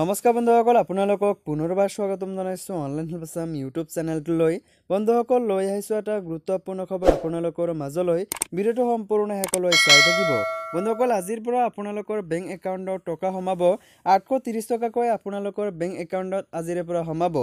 নমস্কাৰ বন্ধুসকল আপোনালোকক পুনৰবাৰ স্বাগতম জনাইছোঁ অনলাইন হেল্প আছাম ইউটিউব চেনেলটোলৈ বন্ধুসকল লৈ আহিছোঁ এটা গুৰুত্বপূৰ্ণ খবৰ আপোনালোকৰ মাজলৈ ভিডিঅ'টো সম্পূৰ্ণ শেষলৈ চাই থাকিব বন্ধুসকল আজিৰ পৰা আপোনালোকৰ বেংক একাউণ্টৰ টকা সোমাব আঠশ ত্ৰিছ টকাকৈ আপোনালোকৰ বেংক একাউণ্টত আজিৰে পৰা সোমাব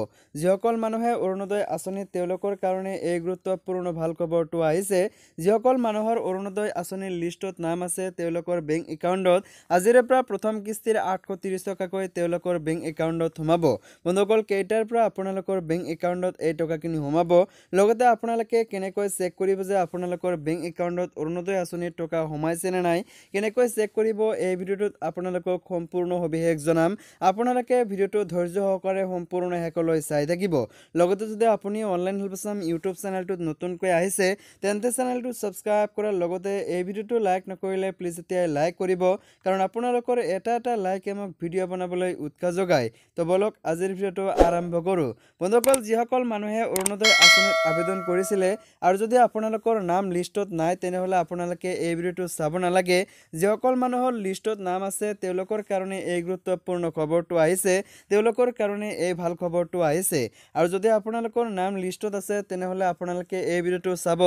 যিসকল মানুহে অৰুণোদয় আঁচনিত তেওঁলোকৰ কাৰণে এই গুৰুত্বপূৰ্ণ ভাল খবৰটো আহিছে যিসকল মানুহৰ অৰুণোদয় আঁচনিৰ লিষ্টত নাম আছে তেওঁলোকৰ বেংক একাউণ্টত আজিৰে পৰা প্ৰথম কিস্তিৰ আঠশ ত্ৰিছ টকাকৈ তেওঁলোক আপোনালোকৰ বেংক একাউণ্টত সোমাব বন্ধুসকল কেইটাৰ পৰা আপোনালোকৰ বেংক একাউণ্টত এই টকাখিনি সোমাব লগতে আপোনালোকে কেনেকৈ চেক কৰিব যে আপোনালোকৰ বেংক একাউণ্টত অৰুণোদয় আঁচনিৰ টকা সোমাইছে নে নাই কেনেকৈ চেক কৰিব এই ভিডিঅ'টোত আপোনালোকক সম্পূৰ্ণ সবিশেষ জনাম আপোনালোকে ভিডিঅ'টো ধৈৰ্য সহকাৰে সম্পূৰ্ণ শেষলৈ চাই থাকিব লগতে যদি আপুনি অনলাইন হেল্পচাম ইউটিউব চেনেলটোত নতুনকৈ আহিছে তেন্তে চেনেলটো ছাবস্ক্ৰাইব কৰাৰ লগতে এই ভিডিঅ'টো লাইক নকৰিলে প্লিজ এতিয়াই লাইক কৰিব কাৰণ আপোনালোকৰ এটা এটা লাইকে মোক ভিডিঅ' বনাবলৈ উৎসাহ যোগায় তো বলক আজিৰ ভিডিওটো আৰম্ভ কৰো বন্ধুকল যিসকল মানুহে অৰুণোদয় আঁচনিত আবেদন কৰিছিলে আৰু যদি আপোনালোকৰ নাম লিষ্টত নাই তেনেহ'লে আপোনালোকে এই ভিডিঅ'টো চাব নালাগে যিসকল মানুহৰ লিষ্টত নাম আছে তেওঁলোকৰ কাৰণে এই গুৰুত্বপূৰ্ণ খবৰটো আহিছে তেওঁলোকৰ কাৰণে এই ভাল খবৰটো আহিছে আৰু যদি আপোনালোকৰ নাম লিষ্টত আছে তেনেহ'লে আপোনালোকে এই ভিডিঅ'টো চাব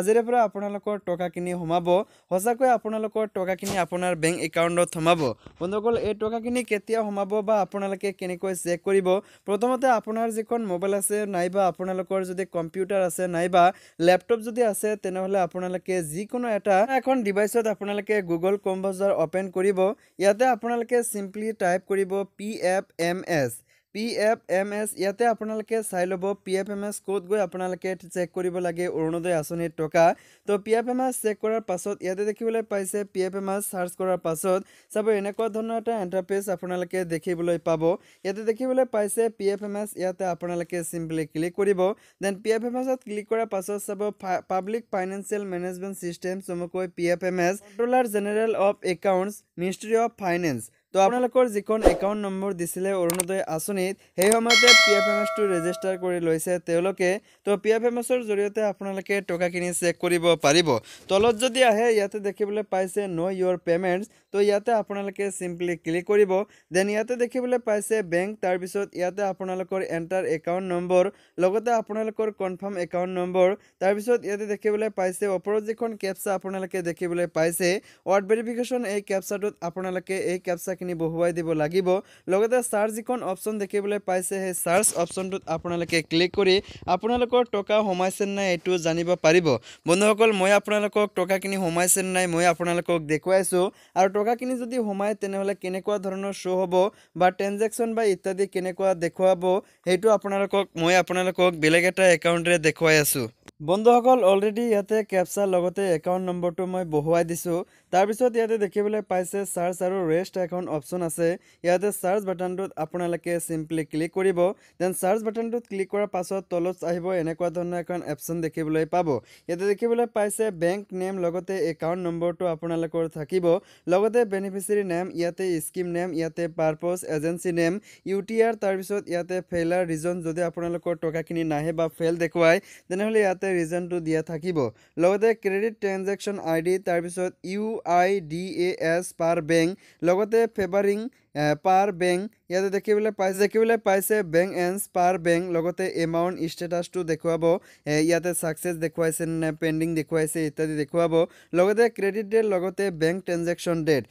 আজিৰে পৰা আপোনালোকৰ টকাখিনি সোমাব সঁচাকৈ আপোনালোকৰ টকাখিনি আপোনাৰ বেংক একাউণ্টত সোমাব বন্ধুকল এই টকাখিনি কেতিয়া সোমাব বা আপোনালোকে কেনেকৈ চেক কৰিব প্ৰথমতে আপোনাৰ যিখন মোবাইল আছে নাইবা আপোনালোকৰ যদি কম্পিউটাৰ আছে নাইবা লেপটপ যদি আছে তেনেহ'লে আপোনালোকে যিকোনো এটা এখন ডিভাইচত আপোনালোকে গুগল কম্ব'জাৰ অ'পেন কৰিব ইয়াতে আপোনালোকে চিম্পলি টাইপ কৰিব P F M S P F M S ইয়াতে আপোনালোকে চাই ল'ব পি এফ এম এছ ক'ত গৈ আপোনালোকে চেক কৰিব লাগে অৰুণোদয় আঁচনিৰ টকা ত' P F M S check কৰাৰ পাছত ইয়াতে দেখিবলৈ পাইছে P F M S search কৰাৰ পাছত চাব এনেকুৱা ধৰণৰ এটা এণ্টাৰপ্ৰেজ আপোনালোকে দেখিবলৈ পাব ইয়াতে দেখিবলৈ পাইছে পি এফ এম এছ ইয়াতে আপোনালোকে চিম্পলি ক্লিক কৰিব দেন পি এফ এম এছত ক্লিক কৰাৰ পাছত চাব পাব্লিক ফাইনেন্সিয়েল মেনেজমেণ্ট ছিষ্টেম চমুকৈ P F M S controller general of accounts ministry of finance তো আপোনালোকৰ যিখন একাউণ্ট নম্বৰ দিছিলে অৰুণোদয় আঁচনিত সেই সময়তে পি এফ এম এছটো ৰেজিষ্টাৰ কৰি লৈছে তেওঁলোকে তো পি এফ এম এছৰ জৰিয়তে আপোনালোকে টকাখিনি চেক কৰিব পাৰিব তলত যদি আহে ইয়াতে দেখিবলৈ পাইছে ন' ইয়'ৰ পে'মেণ্টছ তো ইয়াতে আপোনালোকে চিম্পলি ক্লিক কৰিব দেন ইয়াতে দেখিবলৈ পাইছে বেংক তাৰপিছত ইয়াতে আপোনালোকৰ এণ্টাৰ একাউণ্ট নম্বৰ লগতে আপোনালোকৰ কনফাৰ্ম একাউণ্ট নম্বৰ তাৰপিছত ইয়াতে দেখিবলৈ পাইছে ওপৰত যিখন কেপচা আপোনালোকে দেখিবলৈ পাইছে ৱাৰ্ড ভেৰিফিকেশ্যন এই কেপচাটোত আপোনালোকে এই কেপচাখিনি বহুৱাই দিব লাগিব লগতে চাৰ্জ যিখন অপশ্যন দেখিবলৈ পাইছে সেই চাৰ্জ অপশ্যনটোত আপোনালোকে ক্লিক কৰি আপোনালোকৰ টকা সোমাইছেনে নাই এইটো জানিব পাৰিব বন্ধুসকল মই আপোনালোকক টকাখিনি সোমাইছেনে নাই মই আপোনালোকক দেখুৱাইছোঁ আৰু টকাখিনি যদি সোমায় তেনেহ'লে কেনেকুৱা ধৰণৰ শ্ব' হ'ব বা ট্ৰেনজেকশ্যন বা ইত্যাদি কেনেকুৱা দেখুৱাব সেইটো আপোনালোকক মই আপোনালোকক বেলেগ এটা একাউণ্টৰে দেখুৱাই আছোঁ বন্ধুসকল অলৰেডি ইয়াতে কেপচাৰ লগতে একাউণ্ট নম্বৰটো মই বহুৱাই দিছোঁ তাৰপিছত ইয়াতে দেখিবলৈ পাইছে চাৰ্জ আৰু ৰেষ্ট এখন অপশ্যন আছে ইয়াতে চাৰ্জ বাটনটোত আপোনালোকে চিম্পলি ক্লিক কৰিব দেন চাৰ্জ বাটনটোত ক্লিক কৰাৰ পাছত তলত আহিব এনেকুৱা ধৰণৰ এখন এপশ্যন দেখিবলৈ পাব ইয়াতে দেখিবলৈ পাইছে বেংক নেম লগতে একাউণ্ট নম্বৰটো আপোনালোকৰ থাকিব লগতে বেনিফিচিয়াৰী নেম ইয়াতে স্কিম নেম ইয়াতে purpose agency name U T R তাৰপিছত ইয়াতে ফেইলাৰ ৰিজন যদি আপোনালোকৰ টকাখিনি নাহে বা ফেইল দেখুৱায় তেনেহ'লে ইয়াতে ৰিজনটো দিয়া থাকিব লগতে ক্ৰেডিট ট্ৰেঞ্জেকশ্যন আই ডি তাৰপিছত U I D as per bank লগতে ফেভাৰিং পাৰ বেংক ইয়াতে দেখিবলৈ পাইছে দেখিবলৈ পাইছে বেংক এন্স পাৰ বেংক লগতে এমাউণ্ট ষ্টেটাছটো দেখুৱাব ইয়াতে ছাকচেছ দেখুৱাইছে নে পেণ্ডিং দেখুৱাইছে ইত্যাদি দেখুৱাব লগতে ক্ৰেডিট ডেট লগতে বেংক ট্ৰেঞ্জেকশ্যন ডেট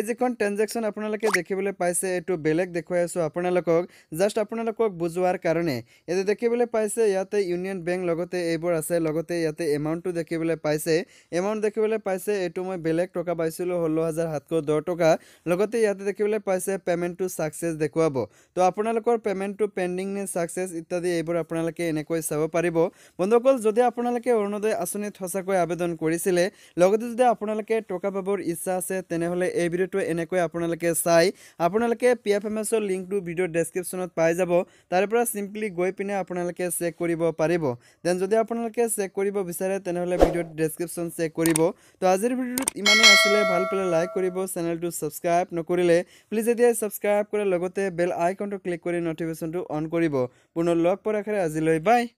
এই যিখন ট্ৰেঞ্জেকশ্যন আপোনালোকে দেখিবলৈ পাইছে এইটো বেলেগ দেখুৱাই আছোঁ আপোনালোকক জাষ্ট আপোনালোকক বুজোৱাৰ কাৰণে ইয়াতে দেখিবলৈ পাইছে ইয়াতে ইউনিয়ন বেংক লগতে এইবোৰ আছে লগতে ইয়াতে এমাউণ্টটো দেখিবলৈ পাইছে এমাউণ্ট দেখিবলৈ পাইছে এইটো মই বেলেগ টকা পাইছিলোঁ ষোল্ল হাজাৰ সাতশ দহ টকা লগতে ইয়াতে দেখিবলৈ পাইছে আছে পে'মেণ্টটো ছাকচেছ দেখুৱাব তো আপোনালোকৰ পে'মেণ্টটো পেণ্ডিং নে ছাকচেছ ইত্যাদি এইবোৰ আপোনালোকে এনেকৈ চাব পাৰিব বন্ধুসকল যদি আপোনালোকে অৰুণোদয় আঁচনিত সঁচাকৈ আবেদন কৰিছিলে লগতে যদি আপোনালোকে টকা পাবৰ ইচ্ছা আছে তেনেহ'লে এই ভিডিঅ'টো এনেকৈ আপোনালোকে চাই আপোনালোকে পি এফ এম এছৰ লিংকটো ভিডিঅ'ৰ ডেছক্ৰিপশ্যনত পাই যাব তাৰে পৰা ছিম্পলি গৈ পিনে আপোনালোকে চেক কৰিব পাৰিব দেন যদি আপোনালোকে চেক কৰিব বিচাৰে তেনেহ'লে ভিডিঅ'টো ডেছক্ৰিপশ্যন চেক কৰিব তো আজিৰ ভিডিঅ'টোত ইমানেই আছিলে ভাল পালে লাইক কৰিব চেনেলটো ছাবস্ক্ৰাইব নকৰিলে প্লিজ যেতিয়াই ছাবস্ক্ৰাইব কৰে লগতে বেল আইকনটো ক্লিক কৰে নটিফিকেশনটো অন কৰিব পুনৰ লগ পৰাখেৰে আজিলৈ বাই